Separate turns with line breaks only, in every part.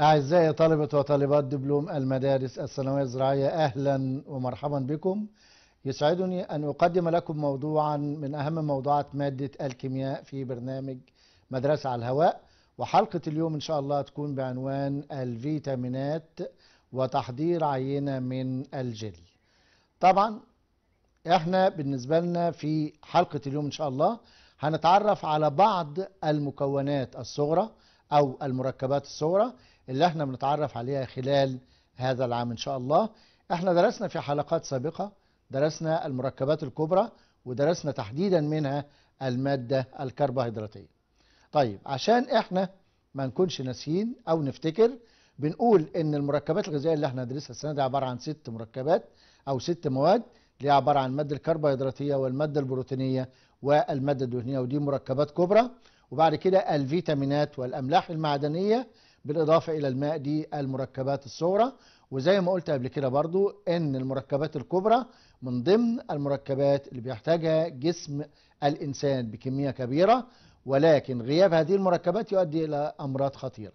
أعزائي طلبة وطالبات دبلوم المدارس الثانوية الزراعية أهلا ومرحبا بكم يسعدني أن أقدم لكم موضوعا من أهم موضوعات مادة الكيمياء في برنامج مدرسة على الهواء وحلقة اليوم إن شاء الله تكون بعنوان الفيتامينات وتحضير عينة من الجل طبعا احنا بالنسبة لنا في حلقة اليوم إن شاء الله هنتعرف على بعض المكونات الصغرى أو المركبات الصغرى اللي احنا بنتعرف عليها خلال هذا العام إن شاء الله احنا درسنا في حلقات سابقة درسنا المركبات الكبرى ودرسنا تحديدا منها المادة الكربوهيدراتية طيب عشان احنا ما نكونش ناسيين او نفتكر بنقول ان المركبات الغذائيه اللي احنا درسها السنه دي عباره عن ست مركبات او ست مواد اللي هي عباره عن الماده الكربوهيدراتيه والماده البروتينيه والماده الدهنيه ودي مركبات كبرى وبعد كده الفيتامينات والاملاح المعدنيه بالإضافة إلى الماء دي المركبات الصغرى وزي ما قلت قبل كده برضو إن المركبات الكبرى من ضمن المركبات اللي بيحتاجها جسم الإنسان بكمية كبيرة ولكن غياب هذه المركبات يؤدي إلى أمراض خطيرة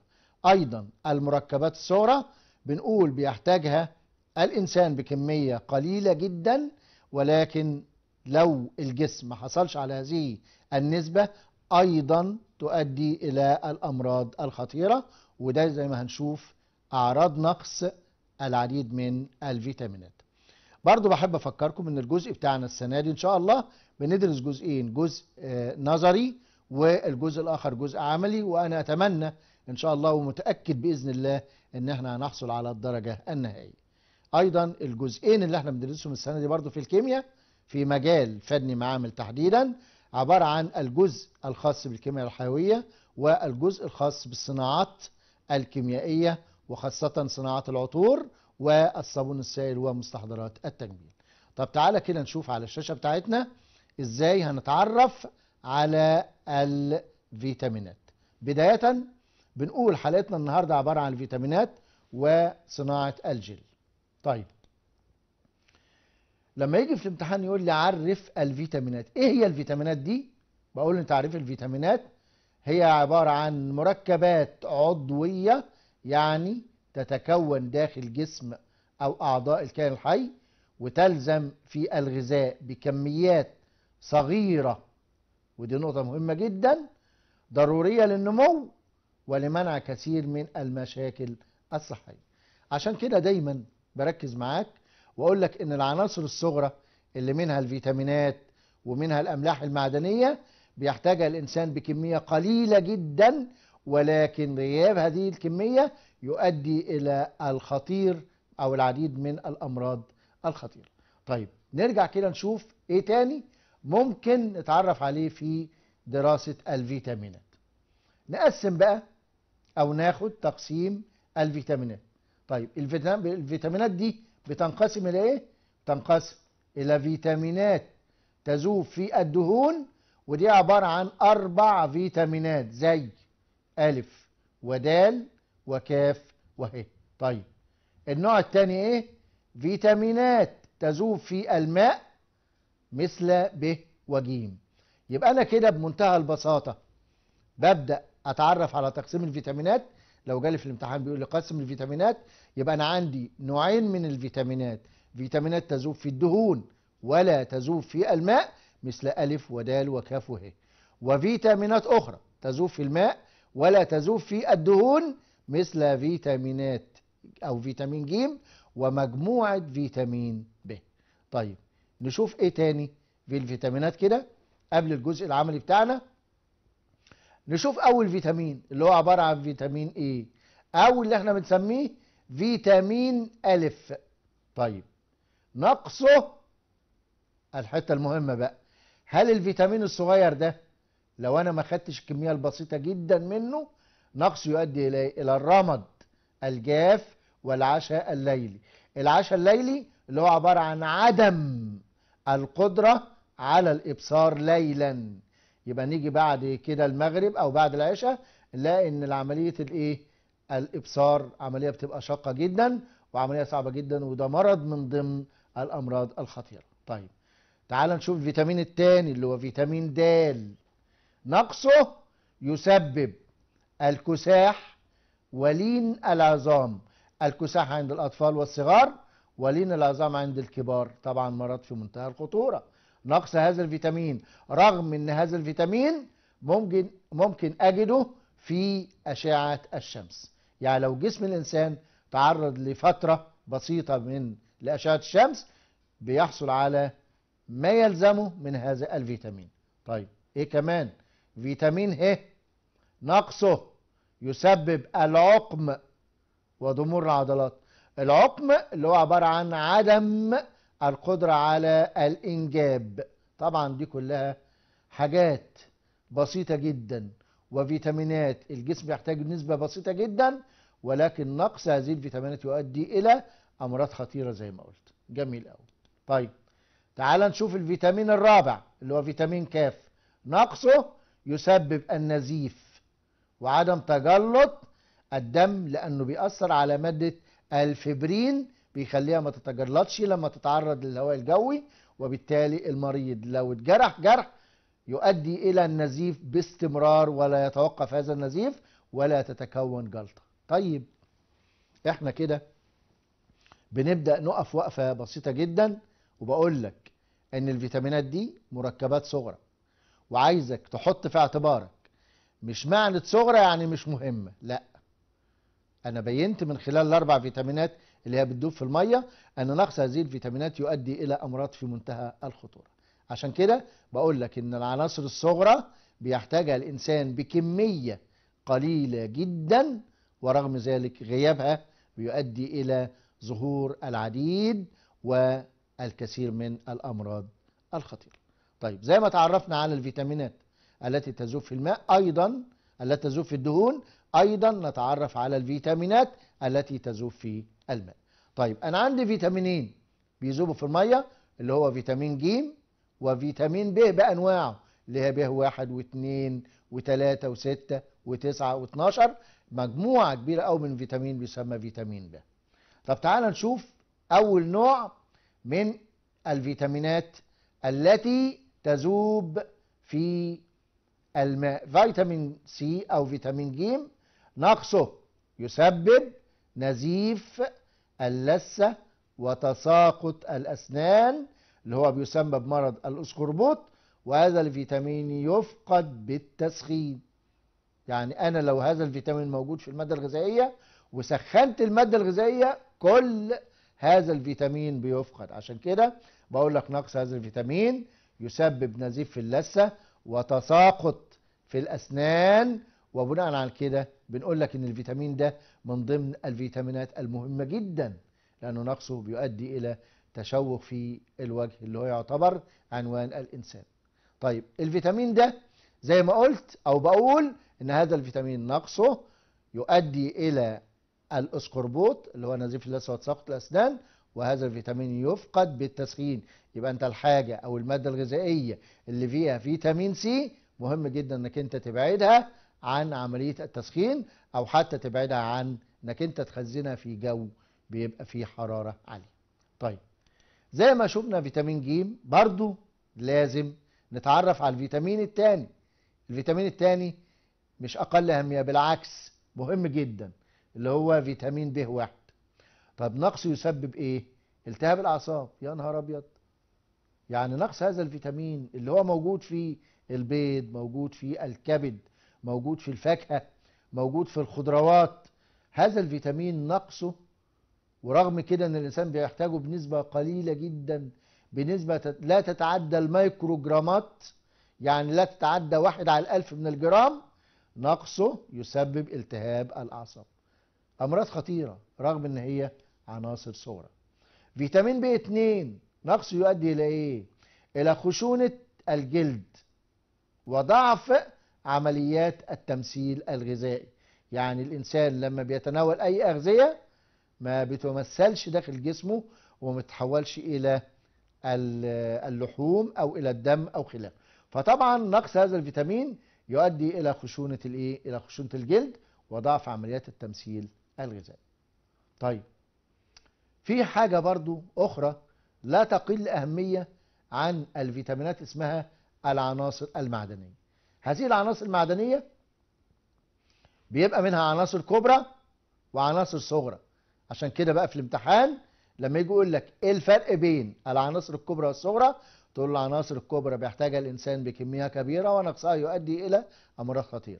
أيضا المركبات الصغرى بنقول بيحتاجها الإنسان بكمية قليلة جدا ولكن لو الجسم ما حصلش على هذه النسبة أيضا تؤدي إلى الأمراض الخطيرة وده زي ما هنشوف أعراض نقص العديد من الفيتامينات برضو بحب أفكركم إن الجزء بتاعنا السنة دي إن شاء الله بندرس جزئين جزء آه، نظري والجزء الآخر جزء عملي وأنا أتمنى إن شاء الله ومتأكد بإذن الله إن إحنا هنحصل على الدرجة النهائية أيضا الجزئين اللي إحنا بندرسهم السنة دي برضو في الكيمياء في مجال فني معامل تحديدا عبارة عن الجزء الخاص بالكيمياء الحيوية والجزء الخاص بالصناعات الكيميائية وخاصة صناعة العطور والصابون السائل ومستحضرات التجميل طب تعالى كده نشوف على الشاشة بتاعتنا ازاي هنتعرف على الفيتامينات بداية بنقول حلقتنا النهاردة عبارة عن الفيتامينات وصناعة الجل طيب لما يجي في الامتحان يقول لي عرف الفيتامينات ايه هي الفيتامينات دي بقول له تعريف الفيتامينات هي عبارة عن مركبات عضوية يعني تتكون داخل جسم أو أعضاء الكائن الحي وتلزم في الغذاء بكميات صغيرة ودي نقطة مهمة جدا ضرورية للنمو ولمنع كثير من المشاكل الصحية عشان كده دايما بركز معاك واقول لك ان العناصر الصغرى اللي منها الفيتامينات ومنها الاملاح المعدنيه بيحتاجها الإنسان بكمية قليلة جدا ولكن غياب هذه الكمية يؤدي إلى الخطير أو العديد من الأمراض الخطيرة طيب نرجع كده نشوف إيه تاني ممكن نتعرف عليه في دراسة الفيتامينات نقسم بقى أو ناخد تقسيم الفيتامينات طيب الفيتامينات دي بتنقسم إلى إيه؟ تنقسم إلى فيتامينات تذوب في الدهون ودي عبارة عن أربع فيتامينات زي ألف ودال وكاف وه طيب النوع الثاني إيه؟ فيتامينات تذوب في الماء مثل ب وج يبقى أنا كده بمنتهى البساطة ببدأ أتعرف على تقسيم الفيتامينات لو جالي في الامتحان بيقول لي قسم الفيتامينات يبقى أنا عندي نوعين من الفيتامينات فيتامينات تذوب في الدهون ولا تذوب في الماء مثل ألف ودال وكاف وه وفيتامينات أخرى تذوب في الماء ولا تذوب في الدهون مثل فيتامينات أو فيتامين جيم ومجموعة فيتامين ب طيب نشوف إيه تاني في الفيتامينات كده قبل الجزء العملي بتاعنا نشوف أول فيتامين اللي هو عبارة عن فيتامين إيه أو اللي احنا بنسميه فيتامين ألف طيب نقصه الحته المهمه بقى هل الفيتامين الصغير ده لو انا ما خدتش الكميه البسيطه جدا منه نقص يؤدي الى إيه؟ الى الرمد الجاف والعشاء الليلي العشاء الليلي اللي هو عباره عن عدم القدره على الابصار ليلا يبقى نيجي بعد كده المغرب او بعد العشاء نلاقي ان عمليه الايه الابصار عمليه بتبقى شاقه جدا وعمليه صعبه جدا وده مرض من ضمن الامراض الخطيره طيب تعال نشوف الفيتامين الثاني اللي هو فيتامين د نقصه يسبب الكساح ولين العظام الكساح عند الأطفال والصغار ولين العظام عند الكبار طبعا مرض في منتهى الخطورة نقص هذا الفيتامين رغم ان هذا الفيتامين ممكن ممكن اجده في أشعة الشمس يعني لو جسم الإنسان تعرض لفترة بسيطة من لأشعة الشمس بيحصل على ما يلزمه من هذا الفيتامين طيب ايه كمان فيتامين ه إيه؟ نقصه يسبب العقم وضمور العضلات العقم اللي هو عبارة عن عدم القدرة على الإنجاب طبعا دي كلها حاجات بسيطة جدا وفيتامينات الجسم يحتاج نسبة بسيطة جدا ولكن نقص هذه الفيتامينات يؤدي إلى أمراض خطيرة زي ما قلت جميل قوي طيب تعال نشوف الفيتامين الرابع اللي هو فيتامين كاف نقصه يسبب النزيف وعدم تجلط الدم لانه بيأثر على ماده الفبرين بيخليها ما تتجلطش لما تتعرض للهواء الجوي وبالتالي المريض لو اتجرح جرح يؤدي الى النزيف باستمرار ولا يتوقف هذا النزيف ولا تتكون جلطه. طيب احنا كده بنبدا نقف وقفه بسيطه جدا وبقول لك ان الفيتامينات دي مركبات صغرى وعايزك تحط في اعتبارك مش معنى صغرى يعني مش مهمه لا انا بينت من خلال الاربع فيتامينات اللي هي بتدوب في الميه ان نقص هذه الفيتامينات يؤدي الى امراض في منتهى الخطوره عشان كده بقول لك ان العناصر الصغرى بيحتاجها الانسان بكميه قليله جدا ورغم ذلك غيابها بيؤدي الى ظهور العديد و الكثير من الأمراض الخطيرة طيب زي ما تعرفنا على الفيتامينات التي تذوب في الماء أيضا التي تذوب في الدهون أيضا نتعرف على الفيتامينات التي تذوب في الماء طيب أنا عندي فيتامينين بيذوبوا في المية اللي هو فيتامين ج وفيتامين ب بأنواعه اللي هي ب واحد واثنين وثلاثة وستة وتسعة و12 مجموعة كبيرة أوي من فيتامين بيسمى فيتامين ب طب تعالى نشوف أول نوع من الفيتامينات التي تذوب في الماء فيتامين سي أو فيتامين ج نقصه يسبب نزيف اللثة وتساقط الأسنان اللي هو بيسمى بمرض الأسقربوط وهذا الفيتامين يفقد بالتسخين يعني أنا لو هذا الفيتامين موجود في المادة الغذائية وسخنت المادة الغذائية كل هذا الفيتامين بيفقد عشان كده بقول لك نقص هذا الفيتامين يسبب نزيف في اللثة وتساقط في الأسنان وبناء على كده بنقول لك إن الفيتامين ده من ضمن الفيتامينات المهمة جدا لأنه نقصه بيؤدي إلى تشوه في الوجه اللي هو يعتبر عنوان الإنسان طيب الفيتامين ده زي ما قلت أو بقول إن هذا الفيتامين نقصه يؤدي إلى الاسكربوت اللي هو نزيف اللثه وتساقط الاسنان وهذا الفيتامين يفقد بالتسخين يبقى انت الحاجه او الماده الغذائيه اللي فيها فيتامين سي مهم جدا انك انت تبعدها عن عمليه التسخين او حتى تبعدها عن انك انت تخزنها في جو بيبقى فيه حراره عاليه. طيب زي ما شفنا فيتامين ج برضو لازم نتعرف على الفيتامين الثاني. الفيتامين الثاني مش اقل اهميه بالعكس مهم جدا اللي هو فيتامين ب واحد طب نقصه يسبب ايه التهاب الاعصاب يا نهار ابيض يعني نقص هذا الفيتامين اللي هو موجود في البيض موجود في الكبد موجود في الفاكهه موجود في الخضروات هذا الفيتامين نقصه ورغم كده ان الانسان بيحتاجه بنسبه قليله جدا بنسبه لا تتعدى الميكروجرامات يعني لا تتعدى واحد على الألف من الجرام نقصه يسبب التهاب الأعصاب امراض خطيره رغم ان هي عناصر صغرى فيتامين بي 2 نقصه يؤدي الى ايه الى خشونه الجلد وضعف عمليات التمثيل الغذائي يعني الانسان لما بيتناول اي اغذيه ما بتمثلش داخل جسمه وما تتحولش الى اللحوم او الى الدم او خلافه فطبعا نقص هذا الفيتامين يؤدي الى خشونه الايه الى خشونه الجلد وضعف عمليات التمثيل الغذائي طيب في حاجة برضو أخرى لا تقل أهمية عن الفيتامينات اسمها العناصر المعدنية هذه العناصر المعدنية بيبقى منها عناصر كبرى وعناصر صغرى عشان كده بقى في الامتحان لما يجي يقول لك ايه الفرق بين العناصر الكبرى والصغرى تقول العناصر الكبرى بيحتاجها الانسان بكميه كبيره ونقصها يؤدي الى امراض خطيره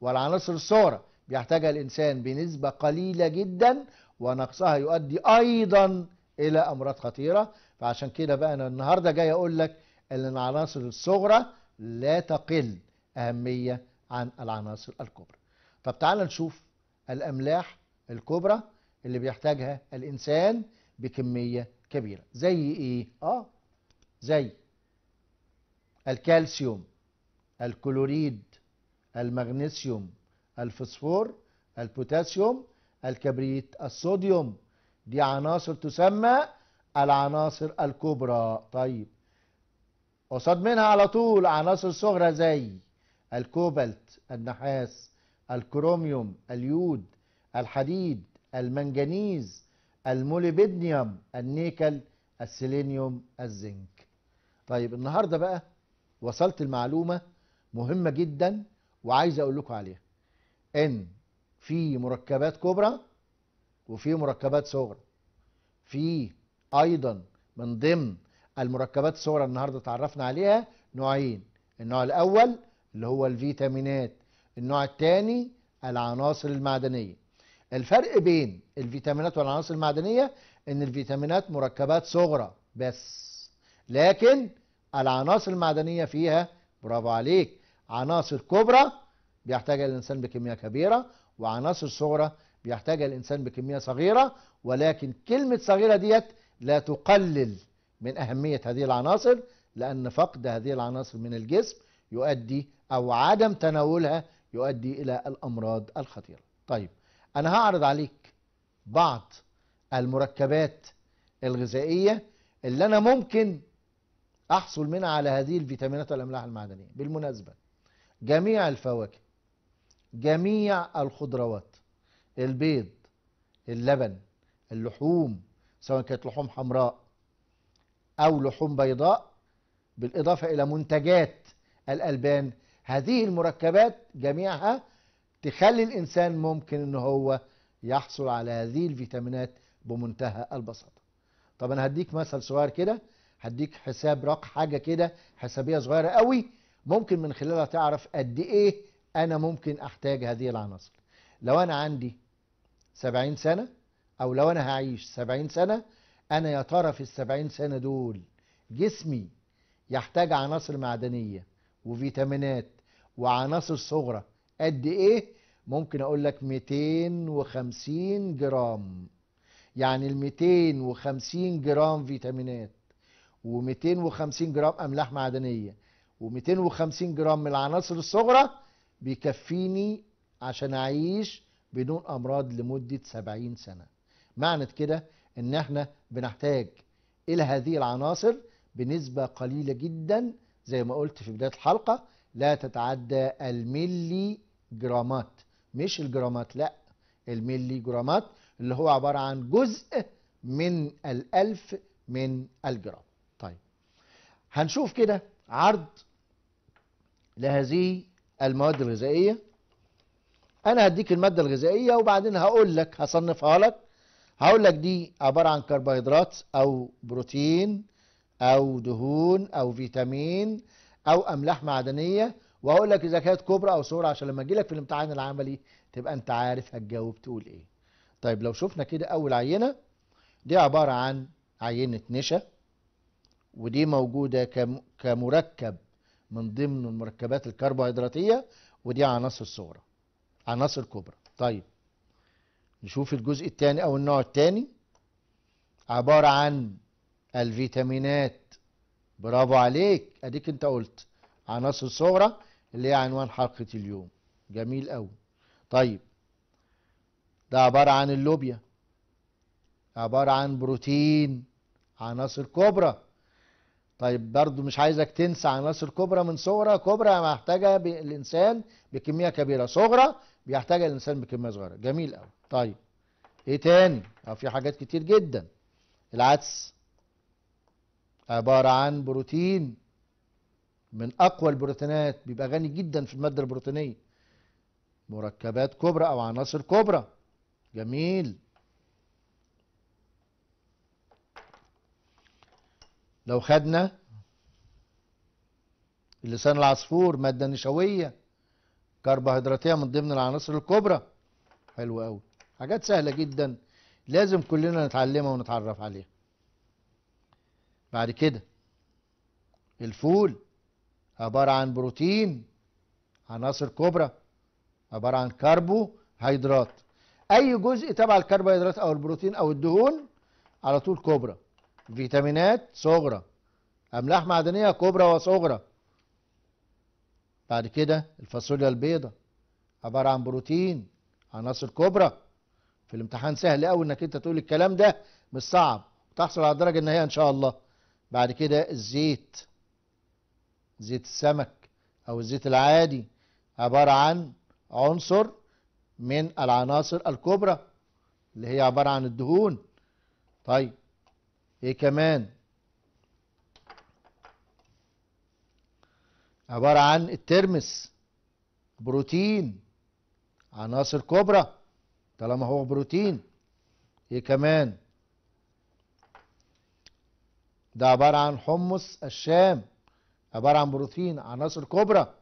والعناصر الصغرى بيحتاجها الإنسان بنسبة قليلة جدا ونقصها يؤدي أيضا إلى أمراض خطيرة فعشان كده بقى أنا النهاردة جاي أقول لك أن العناصر الصغرى لا تقل أهمية عن العناصر الكبرى طب تعال نشوف الأملاح الكبرى اللي بيحتاجها الإنسان بكمية كبيرة زي إيه؟ آه زي الكالسيوم الكلوريد المغنيسيوم الفسفور البوتاسيوم الكبريت الصوديوم دي عناصر تسمى العناصر الكبرى طيب قصاد منها على طول عناصر صغرى زي الكوبالت النحاس الكروميوم اليود الحديد المنجنيز الموليبدنيوم النيكل السيلينيوم الزنك طيب النهارده بقى وصلت المعلومه مهمه جدا وعايز اقول لكم عليها ان في مركبات كبرى وفي مركبات صغرى في ايضا من ضمن المركبات الصغرى النهارده تعرفنا عليها نوعين النوع الاول اللي هو الفيتامينات النوع الثاني العناصر المعدنيه الفرق بين الفيتامينات والعناصر المعدنيه ان الفيتامينات مركبات صغرى بس لكن العناصر المعدنيه فيها برافو عليك عناصر كبرى بيحتاجها الإنسان بكمية كبيرة وعناصر صغرى بيحتاجها الإنسان بكمية صغيرة ولكن كلمة صغيرة ديت لا تقلل من أهمية هذه العناصر لأن فقد هذه العناصر من الجسم يؤدي أو عدم تناولها يؤدي إلى الأمراض الخطيرة طيب أنا هعرض عليك بعض المركبات الغذائية اللي أنا ممكن أحصل منها على هذه الفيتامينات والأملاح المعدنية بالمناسبة جميع الفواكه جميع الخضروات البيض اللبن اللحوم سواء كانت لحوم حمراء أو لحوم بيضاء بالإضافة إلى منتجات الألبان هذه المركبات جميعها تخلي الإنسان ممكن إن هو يحصل على هذه الفيتامينات بمنتهى البساطة طب أنا هديك مثل صغير كده هديك حساب رق حاجة كده حسابية صغيرة قوي ممكن من خلالها تعرف قد إيه أنا ممكن أحتاج هذه العناصر لو أنا عندي سبعين سنة أو لو أنا هعيش سبعين سنة أنا يا ترى في السبعين سنة دول جسمي يحتاج عناصر معدنية وفيتامينات وعناصر صغرى قد إيه؟ ممكن أقول لك 250 جرام يعني ال 250 جرام فيتامينات و 250 جرام املاح معدنيه و 250 جرام من العناصر الصغرى بيكفيني عشان أعيش بدون أمراض لمدة سبعين سنة معنى كده إن إحنا بنحتاج إلى هذه العناصر بنسبة قليلة جدا زي ما قلت في بداية الحلقة لا تتعدى الملي جرامات مش الجرامات لا الملي جرامات اللي هو عبارة عن جزء من الألف من الجرام طيب هنشوف كده عرض لهذه المواد الغذائية أنا هديك المادة الغذائية وبعدين هقول لك هصنفها لك هقول لك دي عبارة عن كربوهيدرات أو بروتين أو دهون أو فيتامين أو أملاح معدنية وهقول لك إذا كانت كبرى أو صغرى عشان لما أجي لك في الامتحان العملي تبقى أنت عارف هتجاوب تقول إيه. طيب لو شفنا كده أول عينة دي عبارة عن عينة نشا ودي موجودة كمركب من ضمن المركبات الكربوهيدراتيه ودي عناصر صغرى عناصر كبرى طيب نشوف الجزء الثاني او النوع الثاني عباره عن الفيتامينات برافو عليك اديك انت قلت عناصر صغرى اللي هي عنوان حلقه اليوم جميل قوي طيب ده عباره عن اللوبيا عباره عن بروتين عناصر كبرى طيب برضو مش عايزك تنسى عناصر كبرى من صغرى كبرى محتاجة الإنسان بكمية كبيرة صغرى بيحتاجها الإنسان بكمية صغيرة جميل قوي طيب إيه تاني؟ أو في حاجات كتير جدا العدس عبارة عن بروتين من أقوى البروتينات بيبقى غني جدا في المادة البروتينية مركبات كبرى أو عناصر كبرى جميل لو خدنا اللسان العصفور مادة نشوية كربوهيدراتية من ضمن العناصر الكبرى حلو قوي حاجات سهلة جدا لازم كلنا نتعلمها ونتعرف عليها بعد كده الفول عبارة عن بروتين عناصر كبرى عبارة عن كربوهيدرات أي جزء تبع الكربوهيدرات أو البروتين أو الدهون على طول كبرى فيتامينات صغرى املاح معدنيه كبرى وصغرى بعد كده الفاصوليا البيضاء عباره عن بروتين عناصر كبرى في الامتحان سهل قوي انك انت تقول الكلام ده مش صعب تحصل على الدرجه النهائيه ان شاء الله بعد كده الزيت زيت السمك او الزيت العادي عباره عن عنصر من العناصر الكبرى اللي هي عباره عن الدهون طيب ايه كمان عبارة عن الترمس بروتين عناصر كبرى طالما هو بروتين ايه كمان ده عبارة عن حمص الشام عبارة عن بروتين عناصر كبرى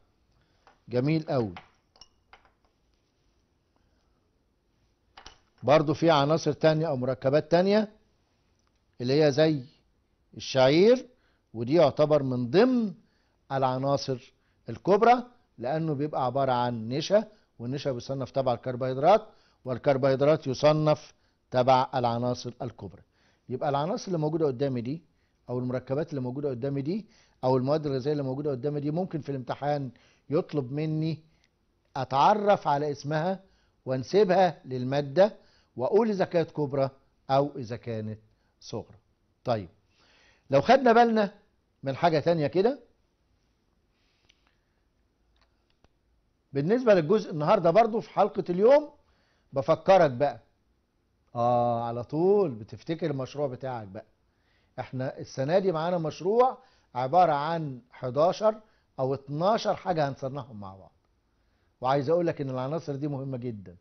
جميل قوي برضو في عناصر تانية او مركبات تانية اللي هي زي الشعير ودي يعتبر من ضمن العناصر الكبرى لأنه بيبقى عبارة عن نشا والنشا بيصنف تبع الكربوهيدرات والكربوهيدرات يصنف تبع العناصر الكبرى يبقى العناصر اللي موجودة قدامي دي أو المركبات اللي موجودة قدامي دي أو المواد الغذائية اللي موجودة قدامي دي ممكن في الامتحان يطلب مني أتعرف على اسمها وانسبها للمادة وأقول إذا كانت كبرى أو إذا كانت صغرى طيب لو خدنا بالنا من حاجة تانية كده بالنسبة للجزء النهاردة برضو في حلقة اليوم بفكرك بقى اه على طول بتفتكر المشروع بتاعك بقى احنا السنة دي معانا مشروع عبارة عن 11 او 12 حاجة هنصنعهم مع بعض وعايز اقولك ان العناصر دي مهمة جدا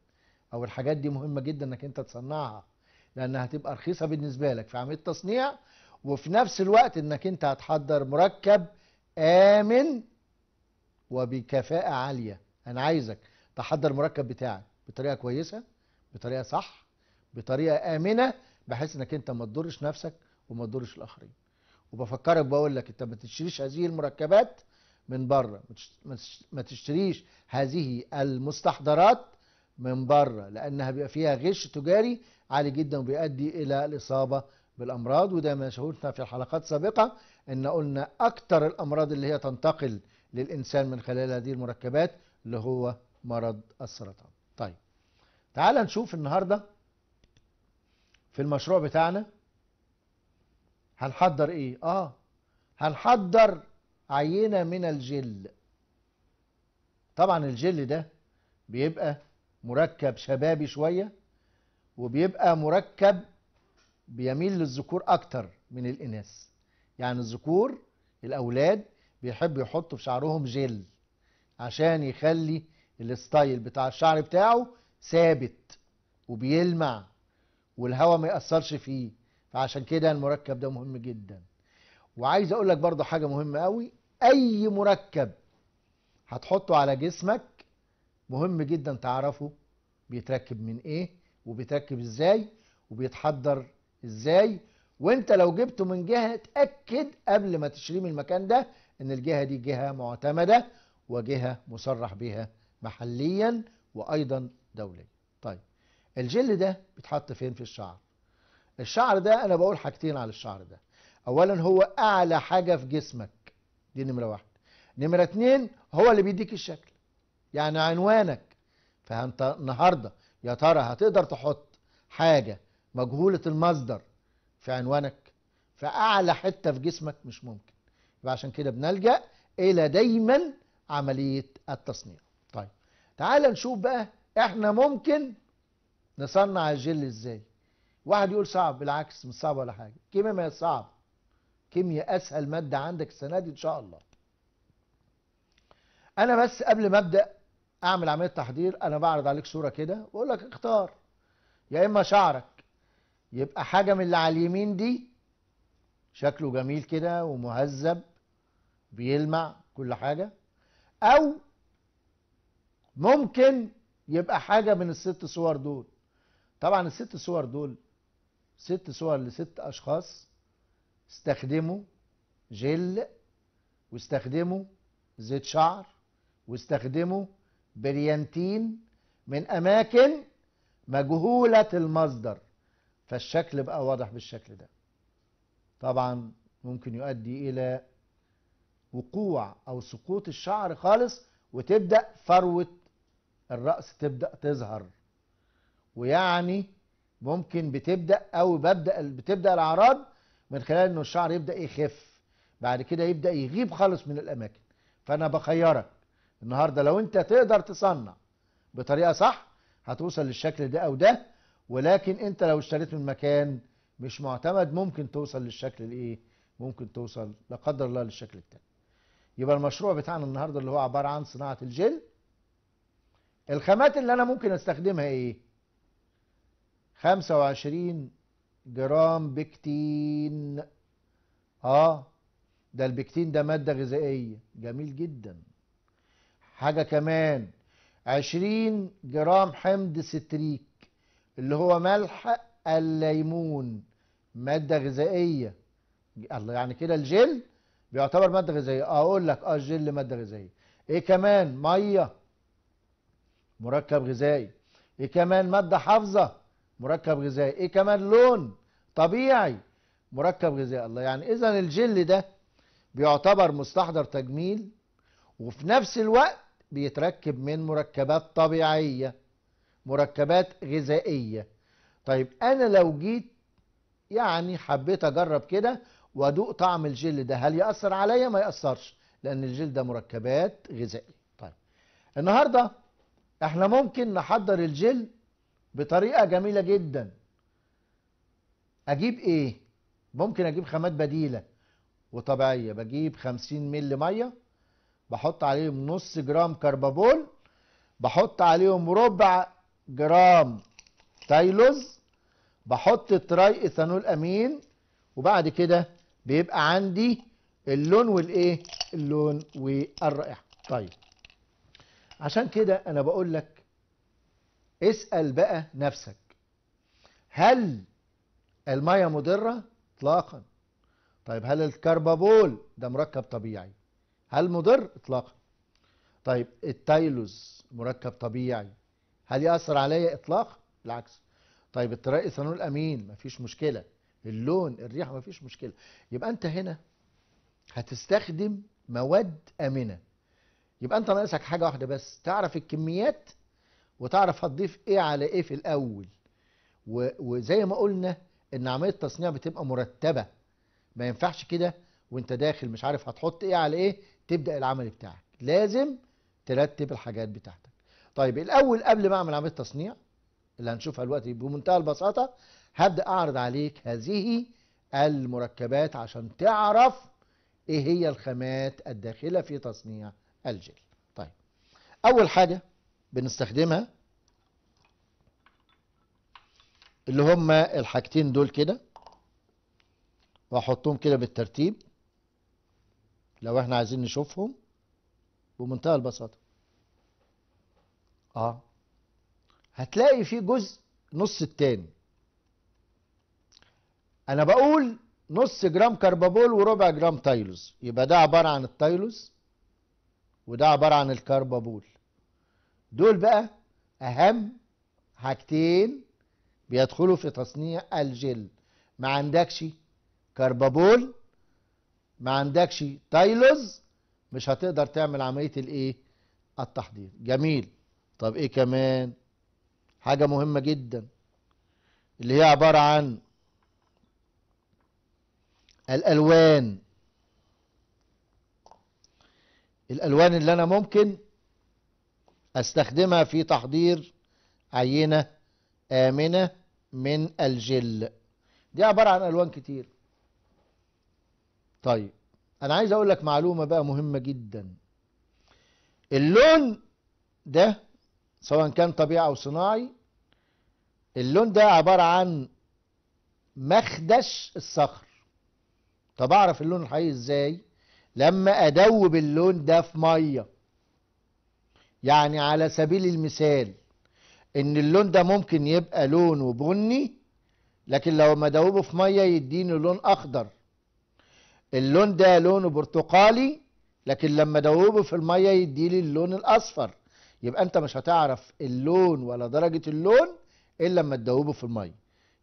او الحاجات دي مهمة جدا انك انت تصنعها لانها هتبقى رخيصه بالنسبه لك في عمليه التصنيع وفي نفس الوقت انك انت هتحضر مركب امن وبكفاءه عاليه انا عايزك تحضر المركب بتاعك بطريقه كويسه بطريقه صح بطريقه امنه بحيث انك انت ما تضرش نفسك وما تضرش الاخرين وبفكرك بقول لك انت ما تشتريش هذه المركبات من بره ما تشتريش هذه المستحضرات من بره لانها بيبقى فيها غش تجاري عالي جدا وبيؤدي الى الاصابه بالامراض وده ما شهدنا في حلقات سابقه ان قلنا اكثر الامراض اللي هي تنتقل للانسان من خلال هذه المركبات اللي هو مرض السرطان. طيب تعال نشوف النهارده في المشروع بتاعنا هنحضر ايه؟ اه هنحضر عينه من الجل. طبعا الجل ده بيبقى مركب شبابي شويه وبيبقى مركب بيميل للذكور اكتر من الاناث يعني الذكور الاولاد بيحبوا يحطوا في شعرهم جل عشان يخلي الستايل بتاع الشعر بتاعه ثابت وبيلمع والهواء ما ياثرش فيه فعشان كده المركب ده مهم جدا وعايز اقول لك برضه حاجه مهمه قوي اي مركب هتحطه على جسمك مهم جدا تعرفه بيتركب من ايه وبيتركب ازاي وبيتحضر ازاي وانت لو جبته من جهه اتاكد قبل ما تشتريه من المكان ده ان الجهه دي جهه معتمده وجهه مصرح بها محليا وايضا دوليا طيب الجل ده بيتحط فين في الشعر الشعر ده انا بقول حاجتين على الشعر ده اولا هو اعلى حاجه في جسمك دي نمره واحد نمره اتنين هو اللي بيديك الشكل يعني عنوانك فانت النهارده يا ترى هتقدر تحط حاجة مجهولة المصدر في عنوانك في أعلى حتة في جسمك مش ممكن يبقى عشان كده بنلجأ إلى دايما عملية التصنيع طيب تعال نشوف بقى احنا ممكن نصنع الجل ازاي واحد يقول صعب بالعكس مش صعب ولا حاجة كيمياء ما صعب كيمياء أسهل مادة عندك السنة دي إن شاء الله أنا بس قبل ما أبدأ اعمل عمليه تحضير انا بعرض عليك صوره كده واقول لك اختار يا اما شعرك يبقى حاجه من اللي على اليمين دي شكله جميل كده ومهذب بيلمع كل حاجه او ممكن يبقى حاجه من الست صور دول طبعا الست صور دول ست صور لست اشخاص استخدموا جل واستخدموا زيت شعر واستخدموا بريانتين من أماكن مجهولة المصدر فالشكل بقى واضح بالشكل ده طبعا ممكن يؤدي إلى وقوع أو سقوط الشعر خالص وتبدأ فروة الرأس تبدأ تظهر ويعني ممكن بتبدأ أو ببدأ بتبدأ الأعراض من خلال إنه الشعر يبدأ يخف بعد كده يبدأ يغيب خالص من الأماكن فأنا بخيرك النهارده لو انت تقدر تصنع بطريقه صح هتوصل للشكل ده او ده ولكن انت لو اشتريت من مكان مش معتمد ممكن توصل للشكل الايه ممكن توصل لا قدر الله للشكل التاني يبقى المشروع بتاعنا النهارده اللي هو عباره عن صناعه الجل الخامات اللي انا ممكن استخدمها ايه 25 جرام بكتين اه ده البكتين ده ماده غذائيه جميل جدا حاجة كمان عشرين جرام حمض ستريك اللي هو ملح الليمون مادة غذائية الله يعني كده الجل بيعتبر مادة غذائية اقول لك اه الجل مادة غذائية ايه كمان مية مركب غذائي ايه كمان مادة حافظة مركب غذائي ايه كمان لون طبيعي مركب غذائي الله يعني اذا الجل ده بيعتبر مستحضر تجميل وفي نفس الوقت بيتركب من مركبات طبيعية مركبات غذائية طيب أنا لو جيت يعني حبيت أجرب كده وأدوق طعم الجل ده هل يأثر عليا ما يأثرش لأن الجل ده مركبات غذائية طيب النهاردة احنا ممكن نحضر الجل بطريقة جميلة جدا أجيب إيه؟ ممكن أجيب خامات بديلة وطبيعية بجيب 50 مل مية بحط عليهم نص جرام كربابول بحط عليهم ربع جرام تايلوز بحط تراي ايثانول امين وبعد كده بيبقى عندي اللون والايه اللون والرائحه طيب عشان كده انا بقول لك اسال بقى نفسك هل الميه مضره اطلاقا طيب هل الكربابول ده مركب طبيعي هل مضر اطلاقا طيب التايلوز مركب طبيعي هل يأثر عليا اطلاقا بالعكس طيب الترقي ثانول امين مفيش مشكله اللون الريحه مفيش مشكله يبقى انت هنا هتستخدم مواد امنه يبقى انت ناقصك حاجه واحده بس تعرف الكميات وتعرف هتضيف ايه على ايه في الاول وزي ما قلنا ان عمليه التصنيع بتبقى مرتبه ما ينفعش كده وانت داخل مش عارف هتحط ايه على ايه تبدا العمل بتاعك لازم ترتب الحاجات بتاعتك طيب الاول قبل ما اعمل عمليه تصنيع اللي هنشوفها دلوقتي بمنتهى البساطه هبدا اعرض عليك هذه المركبات عشان تعرف ايه هي الخامات الداخله في تصنيع الجل طيب اول حاجه بنستخدمها اللي هما الحاجتين دول كده واحطهم كده بالترتيب لو احنا عايزين نشوفهم بمنتهى البساطة اه هتلاقي في جزء نص التاني انا بقول نص جرام كربابول وربع جرام تايلوز يبقى ده عبارة عن التايلوز وده عبارة عن الكربابول دول بقى اهم حاجتين بيدخلوا في تصنيع الجل ما عندكش كربابول ما عندكش تايلوز مش هتقدر تعمل عملية الايه التحضير جميل طب ايه كمان حاجة مهمة جدا اللي هي عبارة عن الألوان الألوان اللي أنا ممكن أستخدمها في تحضير عينة آمنة من الجل دي عبارة عن ألوان كتير طيب أنا عايز أقول لك معلومة بقى مهمة جدا اللون ده سواء كان طبيعي أو صناعي اللون ده عبارة عن مخدش الصخر طب أعرف اللون الحقيقي إزاي لما أدوب اللون ده في مية يعني على سبيل المثال ان اللون ده ممكن يبقى لونه بني لكن لو ما ادوبه في ميه يديني لون اخضر اللون ده لونه برتقالي لكن لما ادوبه في الميه يديلي اللون الاصفر يبقى انت مش هتعرف اللون ولا درجه اللون الا لما تدوبه في الميه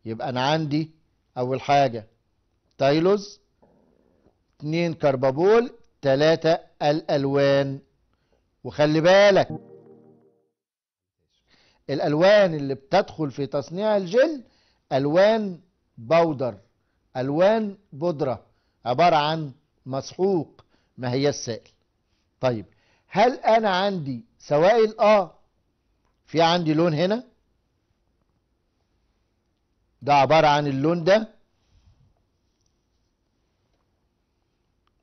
يبقى انا عندي اول حاجه تايلوز اتنين كربابول تلاتة الالوان وخلي بالك الالوان اللي بتدخل في تصنيع الجل الوان بودر الوان بودره عبارة عن مسحوق ما هي السائل طيب هل أنا عندي سوائل آه في عندي لون هنا ده عبارة عن اللون ده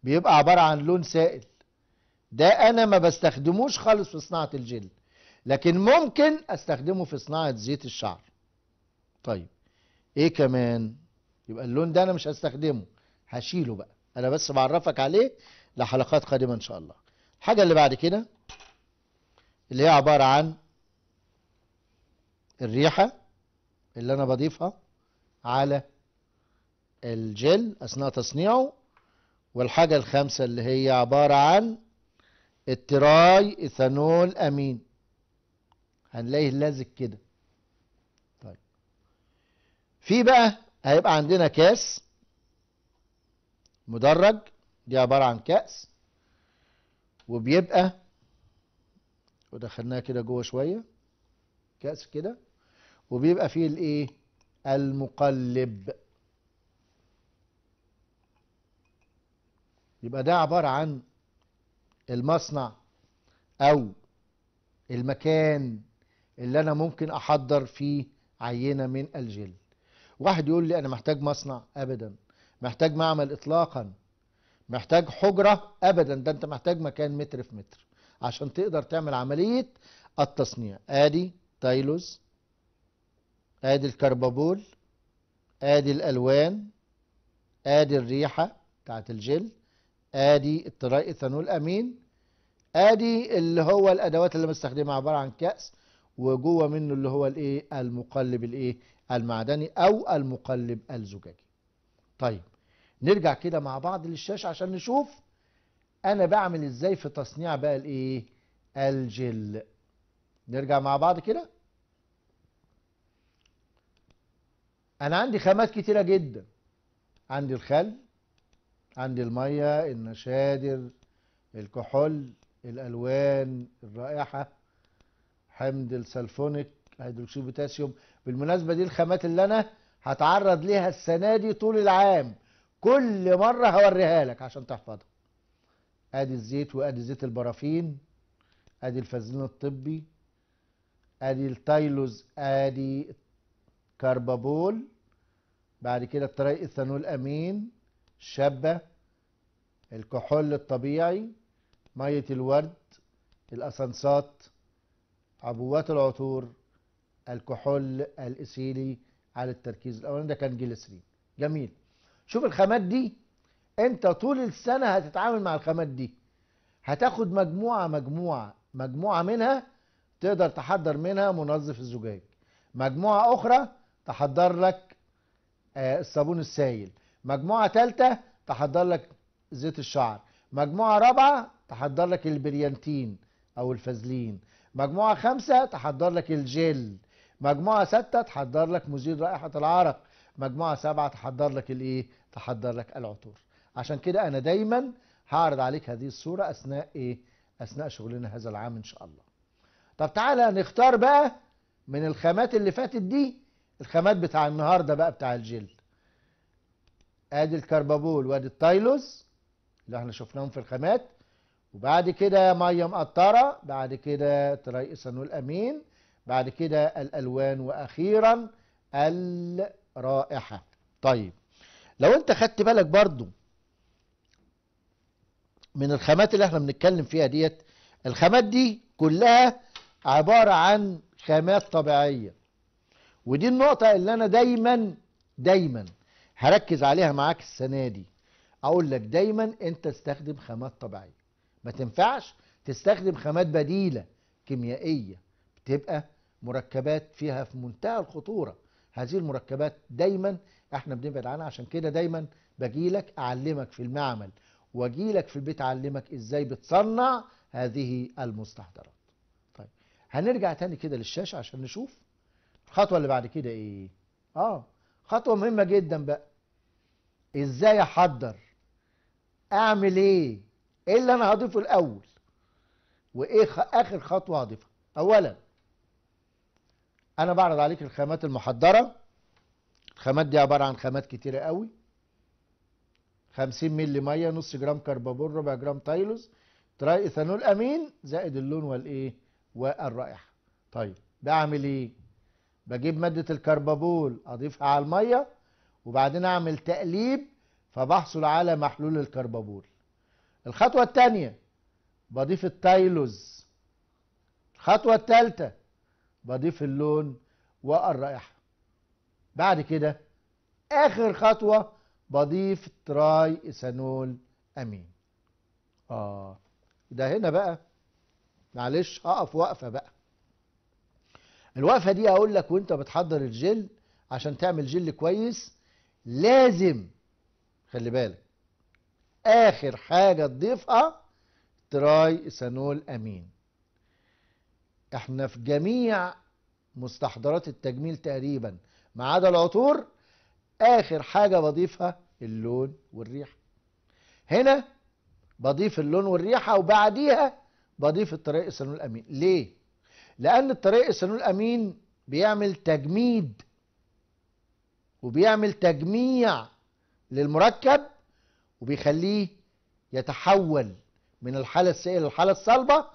بيبقى عبارة عن لون سائل ده أنا ما بستخدموش خالص في صناعة الجل لكن ممكن أستخدمه في صناعة زيت الشعر طيب إيه كمان يبقى اللون ده أنا مش هستخدمه هشيله بقى انا بس بعرفك عليه لحلقات قادمه ان شاء الله الحاجه اللي بعد كده اللي هي عباره عن الريحه اللي انا بضيفها على الجل اثناء تصنيعه والحاجه الخامسه اللي هي عباره عن التراي ايثانول امين هنلاقيه لازق كده طيب في بقى هيبقى عندنا كاس مدرج دي عبارة عن كأس وبيبقى ودخلناها كده جوه شوية كأس كده وبيبقى فيه الايه المقلب يبقى ده عبارة عن المصنع أو المكان اللي أنا ممكن أحضر فيه عينة من الجل واحد يقول لي أنا محتاج مصنع أبدا محتاج معمل اطلاقا محتاج حجرة ابدا ده انت محتاج مكان متر في متر عشان تقدر تعمل عملية التصنيع ادي تايلوز ادي الكربابول ادي الالوان ادي الريحة بتاعت الجل ادي الطريق ايثانول امين ادي اللي هو الادوات اللي بستخدمها عبارة عن كأس وجوه منه اللي هو الايه المقلب الايه المعدني او المقلب الزجاجي طيب نرجع كده مع بعض للشاشة عشان نشوف انا بعمل ازاي في تصنيع بقى الايه الجل نرجع مع بعض كده انا عندي خامات كتيرة جدا عندي الخل عندي المية النشادر الكحول الالوان الرائحة حمض السلفونيك هيدروكسيد بوتاسيوم بالمناسبة دي الخامات اللي انا هتعرض ليها السنه دي طول العام كل مره هوريها لك عشان تحفظها ادي الزيت وادي زيت البرافين ادي الفازلين الطبي ادي التايلوز ادي كاربابول بعد كده الطريق الثانول امين شابه الكحول الطبيعي ميه الورد الاسانسات عبوات العطور الكحول الاسيلي على التركيز الاولاني ده كان جليسرين جميل شوف الخامات دي انت طول السنه هتتعامل مع الخامات دي هتاخد مجموعه مجموعه مجموعه منها تقدر تحضر منها منظف الزجاج مجموعه اخرى تحضر لك آه، الصابون السائل مجموعه ثالثه تحضر لك زيت الشعر مجموعه رابعه تحضر لك البريانتين او الفازلين مجموعه خمسه تحضر لك الجيل مجموعه سته تحضر لك مزيل رائحه العرق مجموعه سبعه تحضر لك الايه تحضر لك العطور عشان كده انا دايما هعرض عليك هذه الصوره اثناء ايه اثناء شغلنا هذا العام ان شاء الله طب تعالى نختار بقى من الخامات اللي فاتت دي الخامات بتاع النهارده بقى بتاع الجلد ادي الكربابول وادي التايلوز اللي احنا شفناهم في الخامات وبعد كده ميه مقطره بعد كده تري ايثانول امين بعد كده الألوان وأخيرا الرائحة طيب لو انت خدت بالك برضو من الخامات اللي احنا بنتكلم فيها ديت الخامات دي كلها عبارة عن خامات طبيعية ودي النقطة اللي انا دايما دايما هركز عليها معاك السنة دي اقول لك دايما انت استخدم خامات طبيعية ما تنفعش تستخدم خامات بديلة كيميائية بتبقى مركبات فيها في منتهى الخطوره هذه المركبات دايما احنا بنبعد عنها عشان كده دايما بجيلك اعلمك في المعمل واجيلك في البيت اعلمك ازاي بتصنع هذه المستحضرات طيب هنرجع تاني كده للشاشه عشان نشوف الخطوه اللي بعد كده ايه اه خطوه مهمه جدا بقى ازاي احضر اعمل ايه ايه اللي انا هضيفه الاول وايه اخر خطوه هضيفها اولا انا بعرض عليك الخامات المحضره الخامات دي عباره عن خامات كتيره قوي 50 مللي ميه نص جرام كربابور ربع جرام تايلوز تراي ايثانول امين زائد اللون والايه والرائحه طيب بعمل ايه بجيب ماده الكربابول اضيفها على الميه وبعدين اعمل تقليب فبحصل على محلول الكربابول الخطوه الثانيه بضيف التايلوز الخطوه الثالثه بضيف اللون والرائحة بعد كده آخر خطوة بضيف تراي إيثانول أمين آه ده هنا بقى معلش هقف وقفة بقى الوقفة دي أقول لك وانت بتحضر الجل عشان تعمل جل كويس لازم خلي بالك آخر حاجة تضيفها تراي إيثانول أمين احنا في جميع مستحضرات التجميل تقريبا ما عدا العطور اخر حاجه بضيفها اللون والريحه هنا بضيف اللون والريحه وبعديها بضيف الطريق السنون الامين ليه لان الطريق السنون الامين بيعمل تجميد وبيعمل تجميع للمركب وبيخليه يتحول من الحاله السائله للحاله الصلبه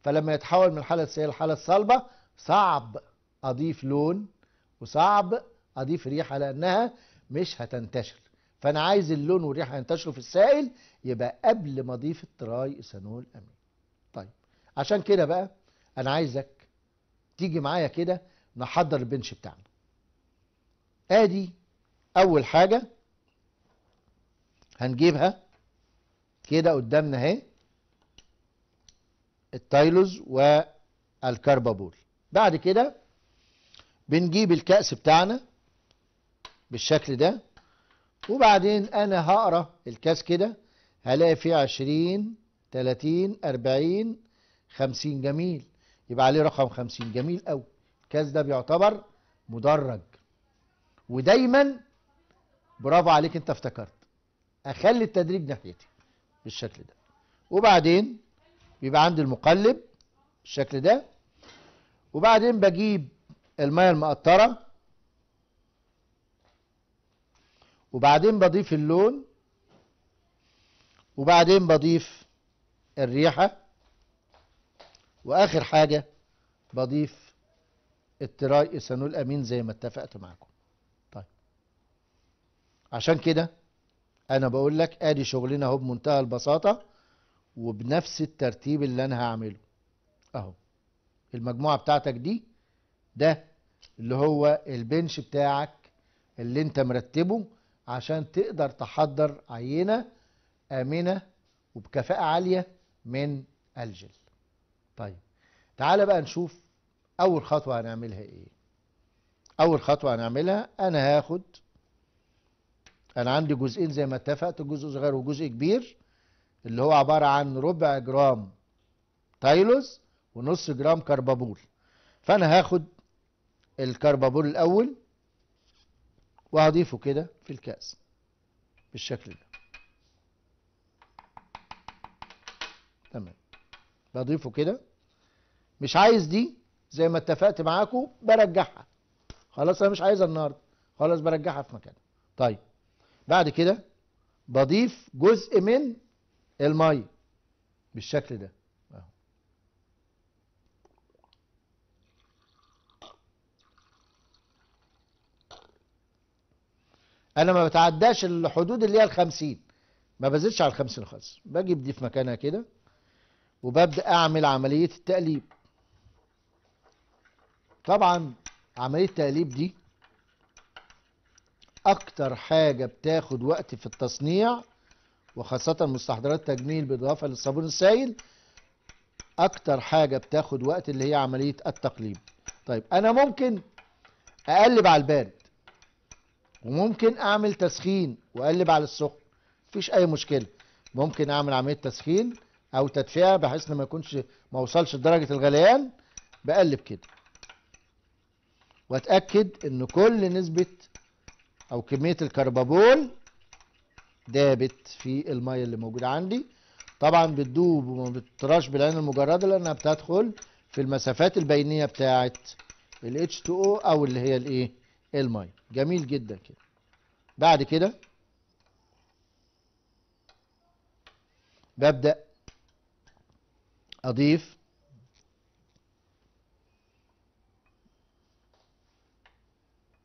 فلما يتحول من الحالة السيئة للحالة الصلبة صعب أضيف لون وصعب أضيف ريحة لأنها مش هتنتشر فأنا عايز اللون والريحة ينتشروا في السائل يبقى قبل ما أضيف التراي إيثانول أمين طيب عشان كده بقى أنا عايزك تيجي معايا كده نحضر البنش بتاعنا ادي اول حاجه هنجيبها كده قدامنا اهي التايلوز والكربابول بعد كده بنجيب الكأس بتاعنا بالشكل ده وبعدين انا هقرا الكاس كده هلاقي فيه 20 30 40 50 جميل يبقى عليه رقم 50 جميل قوي الكاس ده بيعتبر مدرج ودايما برافو عليك انت افتكرت اخلي التدريج ناحيتي بالشكل ده وبعدين بيبقى عندي المقلب بالشكل ده وبعدين بجيب المية المقطرة وبعدين بضيف اللون وبعدين بضيف الريحة وآخر حاجة بضيف التراي إيثانول أمين زي ما اتفقت معاكم طيب عشان كده أنا بقول لك آدي شغلنا أهو بمنتهى البساطة وبنفس الترتيب اللي انا هعمله اهو المجموعه بتاعتك دي ده اللي هو البنش بتاعك اللي انت مرتبه عشان تقدر تحضر عينه امنه وبكفاءه عاليه من الجل طيب تعال بقى نشوف اول خطوه هنعملها ايه اول خطوه هنعملها انا هاخد انا عندي جزئين زي ما اتفقت جزء صغير وجزء كبير اللي هو عبارة عن ربع جرام تايلوز ونص جرام كربابول فأنا هاخد الكربابول الأول وهضيفه كده في الكأس بالشكل ده تمام بضيفه كده مش عايز دي زي ما اتفقت معاكم برجعها خلاص انا مش عايزها النهارده خلاص برجعها في مكانها طيب بعد كده بضيف جزء من ايه المية بالشكل ده انا ما بتعداش الحدود اللي هي ال 50 ما بزيدش على ال 50 خالص بجيب دي في مكانها كده وببدأ اعمل عملية التقليب طبعا عملية التقليب دي اكتر حاجة بتاخد وقت في التصنيع وخاصة مستحضرات تجميل بالإضافة للصابون السائل أكتر حاجة بتاخد وقت اللي هي عملية التقليب طيب أنا ممكن أقلب على البارد وممكن أعمل تسخين وأقلب على السخن مفيش أي مشكلة ممكن أعمل عملية تسخين أو تدفئة بحيث ما يكونش ما وصلش لدرجة الغليان بقلب كده وأتأكد إن كل نسبة أو كمية الكربابول دابت في الميه اللي موجوده عندي طبعا بتدوب وما بتطراش بالعين المجرده لانها بتدخل في المسافات البينيه بتاعه ال H2O او اللي هي الايه الميه جميل جدا كده بعد كده ببدا اضيف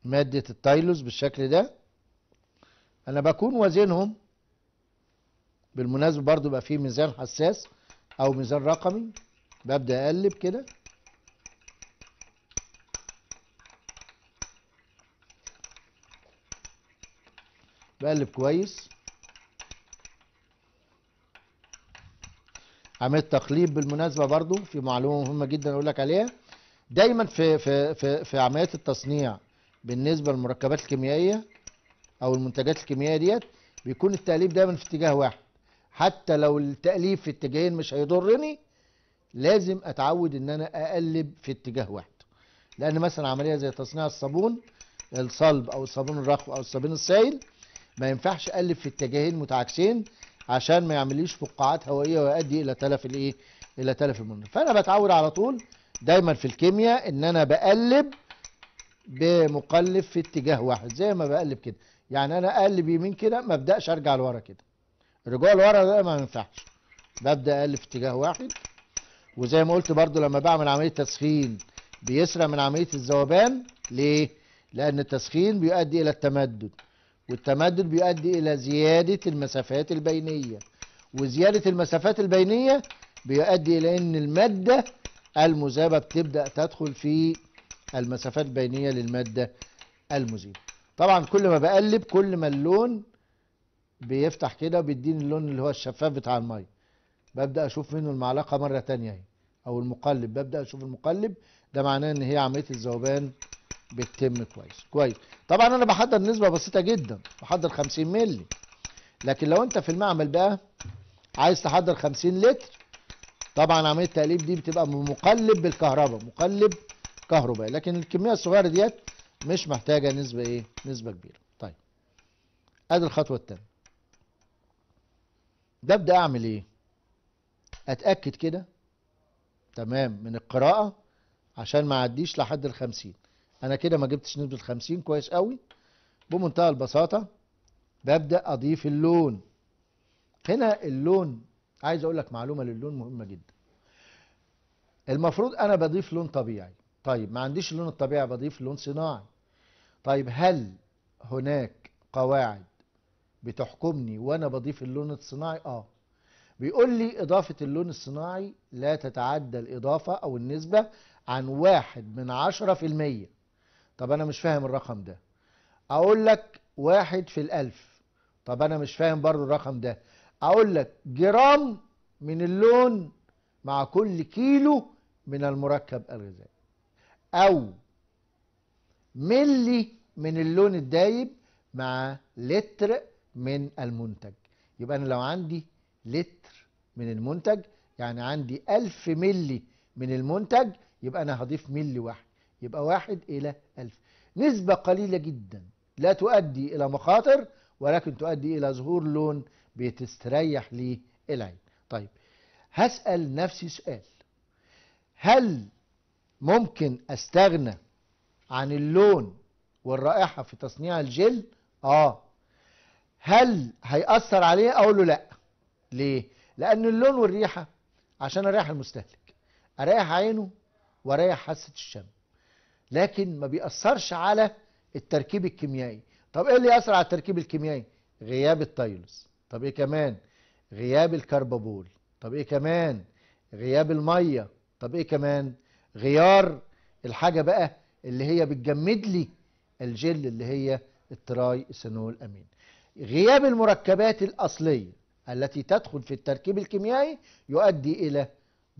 ماده التايلوس بالشكل ده انا بكون وازنهم بالمناسبه برضو بقى في ميزان حساس او ميزان رقمي ببدا اقلب كده بقلب كويس عملت تقليب بالمناسبه برضو في معلومه مهمه جدا اقول لك عليها دايما في في في في عمليات التصنيع بالنسبه للمركبات الكيميائيه او المنتجات الكيميائيه ديت بيكون التاليف دايما في اتجاه واحد حتى لو التاليف في اتجاهين مش هيضرني لازم اتعود ان انا اقلب في اتجاه واحد لان مثلا عمليه زي تصنيع الصابون الصلب او الصابون الرخو او الصابون السائل ما ينفعش اقلب في اتجاهين متعاكسين عشان ما يعمليش فقاعات هوائيه ويؤدي الى تلف الايه الى تلف المنتج فانا بتعود على طول دايما في الكيمياء ان انا بقلب بمقلب في اتجاه واحد زي ما بقلب كده يعني انا اقلب بيمين كده ما ابداش ارجع لورا كده الرجوع لورا ده ما ينفعش ببدا اقلب في اتجاه واحد وزي ما قلت برضو لما بعمل عمليه تسخين بيسرع من عمليه الذوبان ليه لان التسخين بيؤدي الى التمدد والتمدد بيؤدي الى زياده المسافات البينيه وزياده المسافات البينيه بيؤدي الى ان الماده المذابه بتبدا تدخل في المسافات البينيه للماده المذيبه طبعا كل ما بقلب كل ما اللون بيفتح كده بيديني اللون اللي هو الشفاف بتاع الميه ببدا اشوف منه المعلقه مره تانية اهي او المقلب ببدا اشوف المقلب ده معناه ان هي عمليه الذوبان بتتم كويس كويس طبعا انا بحضر نسبه بسيطه جدا بحضر 50 مللي لكن لو انت في المعمل بقى عايز تحضر 50 لتر طبعا عمليه التقليب دي بتبقى مقلب بالكهرباء مقلب كهربائي لكن الكميه الصغيره ديت مش محتاجه نسبه ايه نسبه كبيره طيب ادي الخطوه الثانيه ده اعمل ايه اتاكد كده تمام من القراءه عشان ما اعديش لحد الخمسين انا كده ما جبتش نسبه الخمسين كويس قوي بمنتهى البساطه ببدا اضيف اللون هنا اللون عايز اقول لك معلومه للون مهمه جدا المفروض انا بضيف لون طبيعي طيب ما عنديش اللون الطبيعي بضيف لون صناعي طيب هل هناك قواعد بتحكمني وانا بضيف اللون الصناعي اه بيقول لي اضافة اللون الصناعي لا تتعدى الاضافة او النسبة عن واحد من عشرة في المية طب انا مش فاهم الرقم ده اقول لك واحد في الالف طب انا مش فاهم برضو الرقم ده اقول لك جرام من اللون مع كل كيلو من المركب الغذائي او ملي من اللون الدايب مع لتر من المنتج يبقى انا لو عندي لتر من المنتج يعني عندي 1000 ملي من المنتج يبقى انا هضيف ملي واحد يبقى واحد الى 1000 نسبة قليلة جدا لا تؤدي الى مخاطر ولكن تؤدي الى ظهور لون بتستريح ليه العين طيب هسأل نفسي سؤال هل ممكن استغنى عن اللون والرائحة في تصنيع الجل اه هل هيأثر عليه اقول له لا ليه لان اللون والريحة عشان اريح المستهلك اريح عينه واريح حاسة الشم لكن ما بيأثرش على التركيب الكيميائي طب ايه اللي يأثر على التركيب الكيميائي غياب التايلوس طب ايه كمان غياب الكربابول طب ايه كمان غياب الميه طب ايه كمان غيار الحاجه بقى اللي هي بتجمد لي الجل اللي هي التراي سينول امين غياب المركبات الاصليه التي تدخل في التركيب الكيميائي يؤدي الى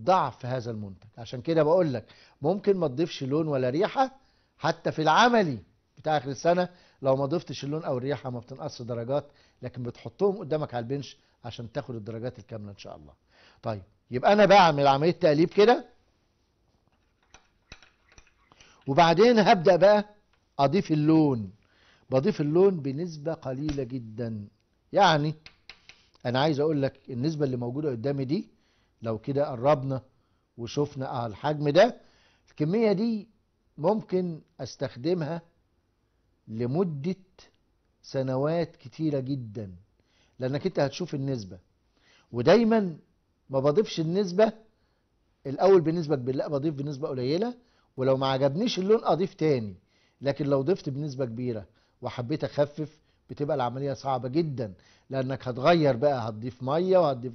ضعف هذا المنتج عشان كده بقول لك ممكن ما تضيفش لون ولا ريحه حتى في العملي بتاع اخر السنه لو ما ضفتش اللون او الريحه ما بتنقصش درجات لكن بتحطهم قدامك على البنش عشان تاخد الدرجات الكامله ان شاء الله طيب يبقى انا بعمل عمليه تقليب كده وبعدين هبدأ بقى أضيف اللون بضيف اللون بنسبة قليلة جدا يعني أنا عايز أقول لك النسبة اللي موجودة قدامي دي لو كده قربنا وشفنا اه الحجم ده الكمية دي ممكن استخدمها لمدة سنوات كتيرة جدا لانك انت هتشوف النسبة ودايما ما بضيفش النسبة الاول بنسبة لا بضيف بنسبة قليلة ولو ما عجبنيش اللون اضيف تاني لكن لو ضفت بنسبه كبيره وحبيت اخفف بتبقى العمليه صعبه جدا لانك هتغير بقى هتضيف ميه وهتضيف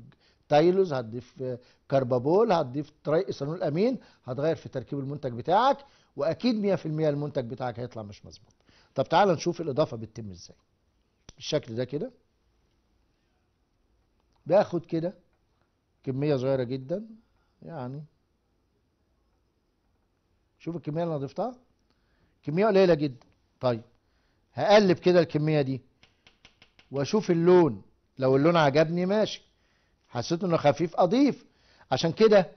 تايلوز هتضيف كربابول هتضيف ايثانول امين هتغير في تركيب المنتج بتاعك واكيد 100% المنتج بتاعك هيطلع مش مظبوط طب تعال نشوف الاضافه بتتم ازاي بالشكل ده كده باخد كده كميه صغيره جدا يعني شوف الكميه اللي انا ضفتها كميه قليله جدا طيب هقلب كده الكميه دي واشوف اللون لو اللون عجبني ماشي حسيت انه خفيف اضيف عشان كده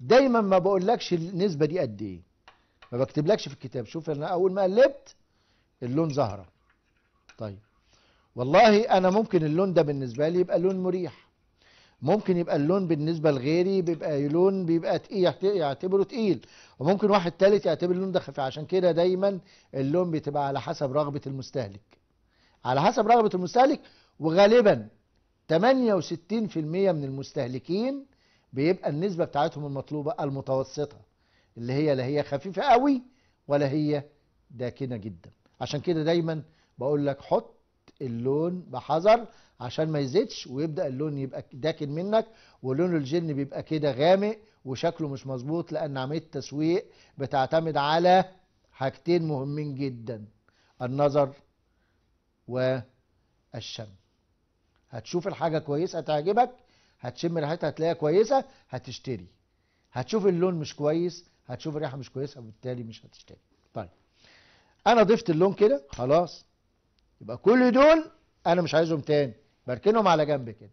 دايما ما بقولكش النسبه دي قد ايه ما بكتبلكش في الكتاب شوف انا اول ما قلبت اللون ظهره طيب والله انا ممكن اللون ده بالنسبه لي يبقى لون مريح ممكن يبقى اللون بالنسبة لغيري بيبقى لون بيبقى تقيل يعتبره تقيل وممكن واحد تالت يعتبر اللون ده خفيف عشان كده دايما اللون بتبقى على حسب رغبة المستهلك على حسب رغبة المستهلك وغالبا 68% من المستهلكين بيبقى النسبة بتاعتهم المطلوبة المتوسطة اللي هي لا هي خفيفة قوي ولا هي داكنة جدا عشان كده دايما بقول لك حط اللون بحذر عشان ما يزيدش ويبدا اللون يبقى داكن منك ولون الجن بيبقى كده غامق وشكله مش مظبوط لان عمليه التسويق بتعتمد على حاجتين مهمين جدا النظر والشم هتشوف الحاجه كويسه تعجبك هتشم ريحتها هتلاقيها كويسه هتشتري هتشوف اللون مش كويس هتشوف الريحه مش كويسه وبالتالي مش هتشتري طيب انا ضفت اللون كده خلاص يبقى كل دول انا مش عايزهم تاني بركنهم على جنب كده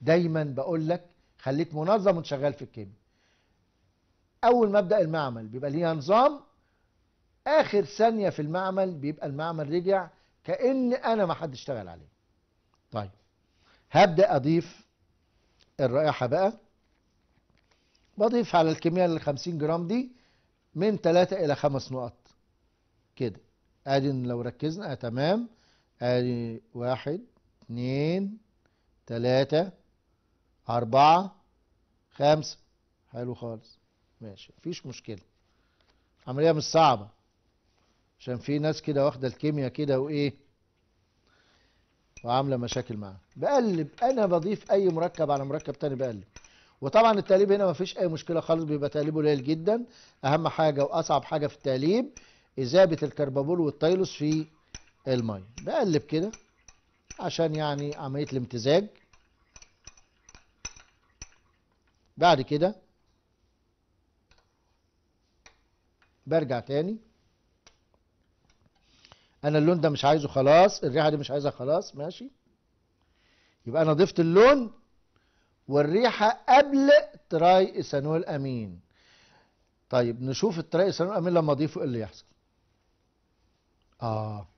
دايما بقول لك خليك منظم وانت شغال في الكيمياء اول ما ابدا المعمل بيبقى ليها نظام اخر ثانيه في المعمل بيبقى المعمل رجع كان انا ما حد اشتغل عليه طيب هبدا اضيف الرائحه بقى بضيف على الكميه ال 50 جرام دي من 3 الى 5 نقط كده ادي لو ركزنا آه، تمام ادي واحد اتنين تلاتة أربعة خمسة حلو خالص ماشي مفيش مشكلة عملية مش صعبة عشان في ناس كده واخدة الكيمياء كده وإيه وعاملة مشاكل معاها بقلب أنا بضيف أي مركب على مركب تاني بقلب وطبعا التقليب هنا مفيش أي مشكلة خالص بيبقى تقليبه قليل جدا أهم حاجة وأصعب حاجة في التقليب إذابة الكربابول والتيلوس في المية بقلب كده عشان يعني عملية الامتزاج بعد كده برجع تاني انا اللون ده مش عايزه خلاص الريحه دي مش عايزها خلاص ماشي يبقى انا ضفت اللون والريحه قبل تراي ايثانول امين طيب نشوف التراي ايثانول امين لما اضيفه ايه اللي يحصل اه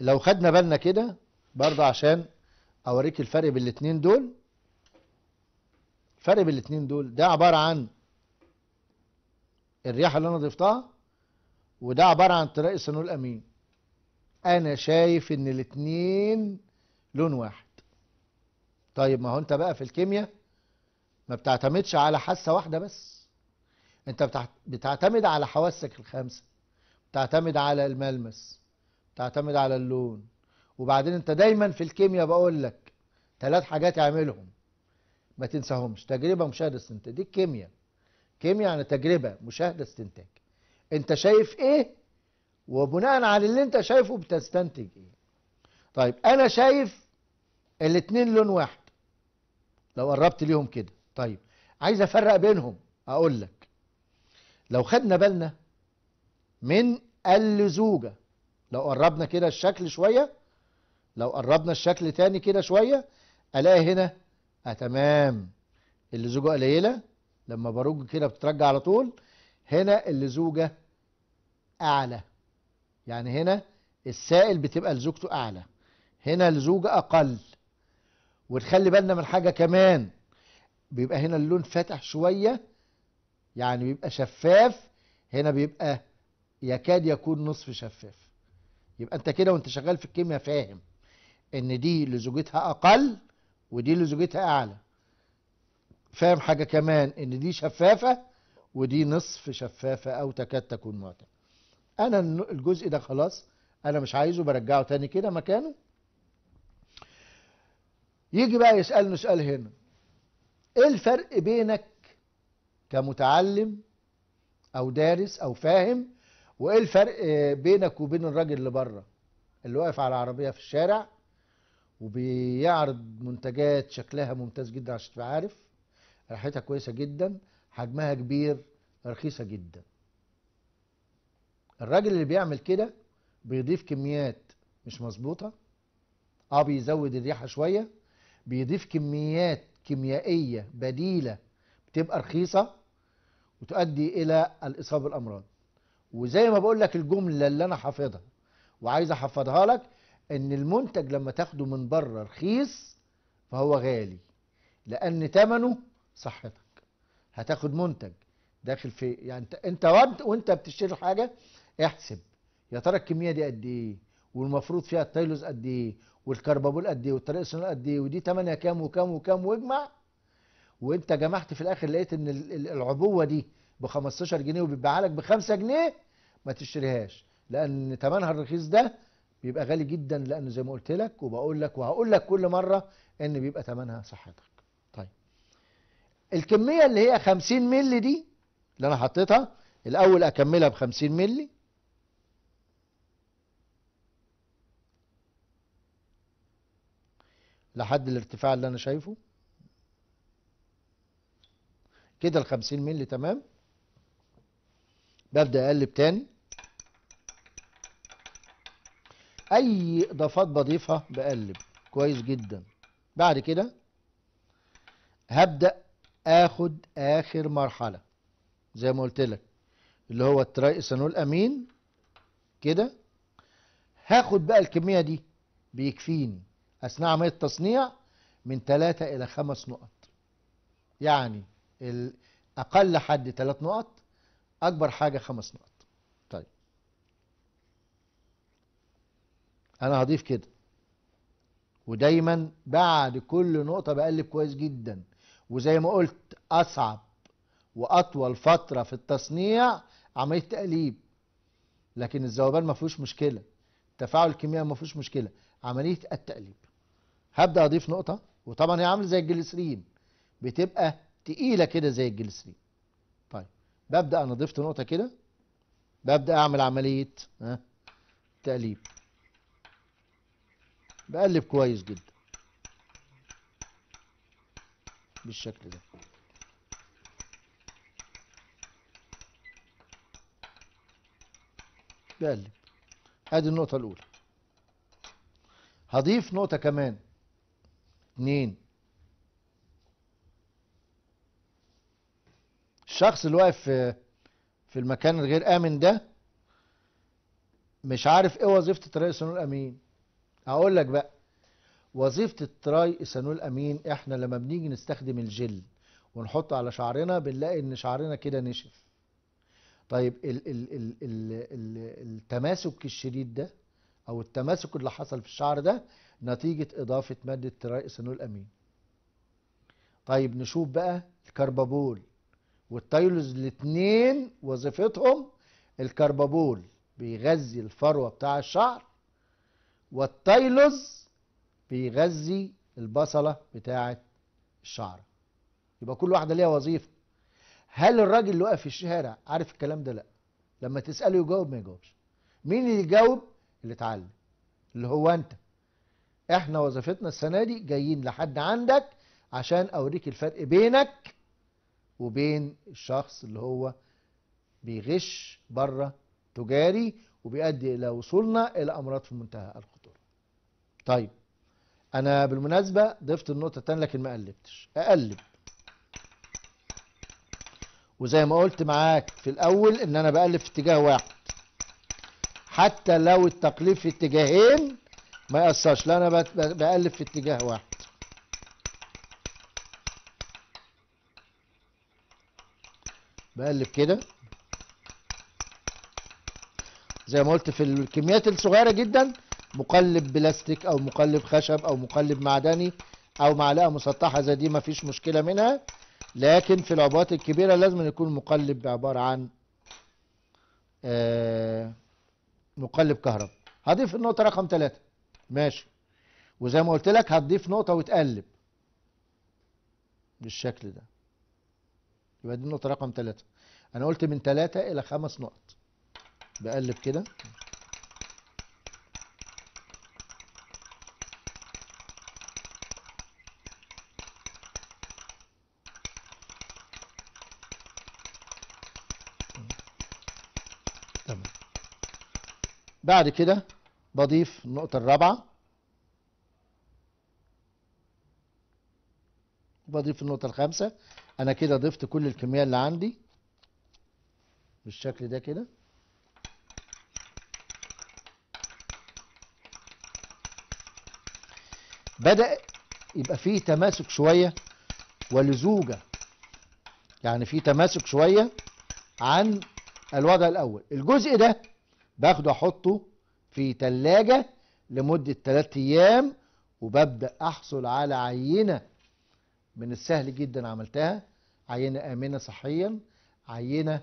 لو خدنا بالنا كده برضه عشان اوريك الفرق بين الاثنين دول الفرق بين الاثنين دول ده عباره عن الرياح اللي انا ضفتها وده عباره عن طريق السنول الامين انا شايف ان الاثنين لون واحد طيب ما هو انت بقى في الكيمياء ما بتعتمدش على حاسه واحده بس انت بتعتمد على حواسك الخمسه بتعتمد على الملمس تعتمد على اللون وبعدين انت دايما في الكيمياء بقول لك ثلاث حاجات اعملهم ما تنساهمش تجربه مشاهده استنتاج دي الكيمياء كيمياء يعني تجربه مشاهده استنتاج انت شايف ايه وبناء على اللي انت شايفه بتستنتج ايه طيب انا شايف الاثنين لون واحد لو قربت ليهم كده طيب عايز افرق بينهم اقول لك لو خدنا بالنا من اللزوجه لو قربنا كده الشكل شوية لو قربنا الشكل تاني كده شوية الاقي هنا اه تمام اللي زوجه قليلة لما برج كده بتترجع على طول هنا اللي زوجة اعلى يعني هنا السائل بتبقى لزوجته اعلى هنا لزوجة اقل وتخلي بالنا من حاجة كمان بيبقى هنا اللون فاتح شوية يعني بيبقى شفاف هنا بيبقى يكاد يكون نصف شفاف يبقى انت كده وانت شغال في الكيمياء فاهم ان دي لزوجتها اقل ودي لزوجتها اعلى فاهم حاجه كمان ان دي شفافه ودي نصف شفافه او تكاد تكون معتمه انا الجزء ده خلاص انا مش عايزه برجعه تاني كده مكانه يجي بقى يسالني سؤال هنا ايه الفرق بينك كمتعلم او دارس او فاهم وايه الفرق بينك وبين الراجل اللي بره اللي واقف على العربيه في الشارع وبيعرض منتجات شكلها ممتاز جدا عشان تبقى عارف ريحتها كويسه جدا حجمها كبير رخيصه جدا الراجل اللي بيعمل كده بيضيف كميات مش مظبوطه اه بيزود الريحه شويه بيضيف كميات كيميائيه بديله بتبقى رخيصه وتؤدي الى الاصابه بالامراض وزي ما بقول لك الجمله اللي انا حافظها وعايز احفظها لك ان المنتج لما تاخده من بره رخيص فهو غالي لان ثمنه صحتك هتاخد منتج داخل في يعني انت ود وانت بتشتري حاجه احسب يا ترى الكميه دي قد ايه والمفروض فيها التيلوز قد ايه والكربابول قد ايه والطريق الصناعي قد ايه ودي ثمنها كام وكام وكام واجمع وانت جمعت في الاخر لقيت ان العبوه دي ب 15 جنيه وبيتباع لك ب 5 جنيه ما تشتريهاش لان ثمنها الرخيص ده بيبقى غالي جدا لانه زي ما قلت لك وبقول لك وهقول لك كل مره ان بيبقى ثمنها صحتك طيب الكميه اللي هي 50 مللي دي اللي انا حطيتها الاول اكملها ب 50 مللي لحد الارتفاع اللي انا شايفه كده ال 50 مللي تمام ببدأ أقلب تاني أي إضافات بضيفها بقلب كويس جدا بعد كده هبدأ آخد آخر مرحلة زي ما قلت لك اللي هو التراي إيثانول أمين كده هاخد بقى الكمية دي بيكفيني أثناء عملية التصنيع من ثلاثة إلى خمس نقط يعني أقل حد ثلاث نقط اكبر حاجه خمس نقط طيب انا هضيف كده ودايما بعد كل نقطه بقلب كويس جدا وزي ما قلت اصعب واطول فتره في التصنيع عمليه تقليب لكن الذوبان ما فيهوش مشكله تفاعل الكيمياء ما فيهوش مشكله عمليه التقليب هبدا اضيف نقطه وطبعا هي عامله زي الجليسرين بتبقى تقيله كده زي الجليسرين ببدأ أنا ضفت نقطة كده ببدأ أعمل عملية ها تقليب بقلب كويس جدا بالشكل ده بقلب ادي النقطة الأولى هضيف نقطة كمان اتنين الشخص اللي واقف في في المكان الغير امن ده مش عارف ايه وظيفه التراي ايثانول امين هقول لك بقى وظيفه التراي ايثانول امين احنا لما بنيجي نستخدم الجل ونحطه على شعرنا بنلاقي ان شعرنا كده نشف طيب ال ال ال ال ال التماسك الشديد ده او التماسك اللي حصل في الشعر ده نتيجه اضافه ماده تراي ايثانول امين طيب نشوف بقى الكربابول والتايلوز الاثنين وظيفتهم الكربابول بيغذي الفروه بتاع الشعر والتايلوز بيغذي البصله بتاعه الشعر يبقى كل واحده ليها وظيفه هل الراجل اللي واقف في الشارع عارف الكلام ده لا لما تساله يجاوب ما يجاوبش مين اللي يجاوب اللي اتعلم اللي هو انت احنا وظيفتنا السنه دي جايين لحد عندك عشان اوريك الفرق بينك وبين الشخص اللي هو بيغش بره تجاري وبيؤدي الى وصولنا الى امراض في منتهى الخطوره. طيب انا بالمناسبه ضفت النقطه الثانيه لكن ما قلبتش اقلب وزي ما قلت معاك في الاول ان انا بقلب في اتجاه واحد حتى لو التقليب في اتجاهين ما ياثرش لا انا بقلب في اتجاه واحد بقلب كده زي ما قلت في الكميات الصغيره جدا مقلب بلاستيك او مقلب خشب او مقلب معدني او معلقه مسطحه زي دي مفيش مشكله منها لكن في العبوات الكبيره لازم يكون مقلب عباره عن آه، مقلب كهرباء هضيف النقطه رقم ثلاثة ماشي وزي ما قلت لك هتضيف نقطه وتقلب بالشكل ده يبقى دي النقطه رقم ثلاثة انا قلت من ثلاثة الى خمس نقط بقلب كده تمام بعد كده بضيف النقطة الرابعة بضيف النقطة الخامسة أنا كده ضفت كل الكمية اللي عندي بالشكل ده كده بدأ يبقى فيه تماسك شوية ولزوجة يعني فيه تماسك شوية عن الوضع الأول الجزء ده باخده أحطه في تلاجة لمدة ثلاثة أيام وببدأ أحصل على عينة من السهل جدا عملتها عينة آمنة صحيا عينة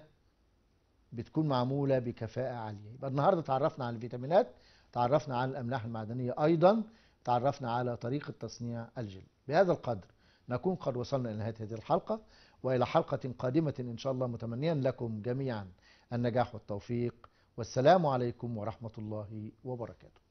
بتكون معمولة بكفاءة عالية يبقى النهاردة تعرفنا على الفيتامينات تعرفنا على الأملاح المعدنية أيضا تعرفنا على طريقة تصنيع الجل بهذا القدر نكون قد وصلنا إلى نهاية هذه الحلقة وإلى حلقة قادمة إن شاء الله متمنيا لكم جميعا النجاح والتوفيق والسلام عليكم ورحمة الله وبركاته